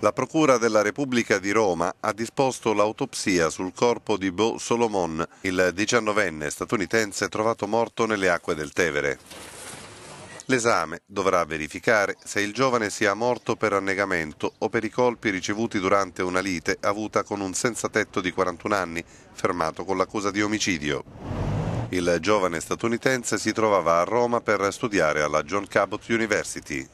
La Procura della Repubblica di Roma ha disposto l'autopsia sul corpo di Bo Solomon, il 19enne statunitense trovato morto nelle acque del Tevere. L'esame dovrà verificare se il giovane sia morto per annegamento o per i colpi ricevuti durante una lite avuta con un senza tetto di 41 anni, fermato con l'accusa di omicidio. Il giovane statunitense si trovava a Roma per studiare alla John Cabot University.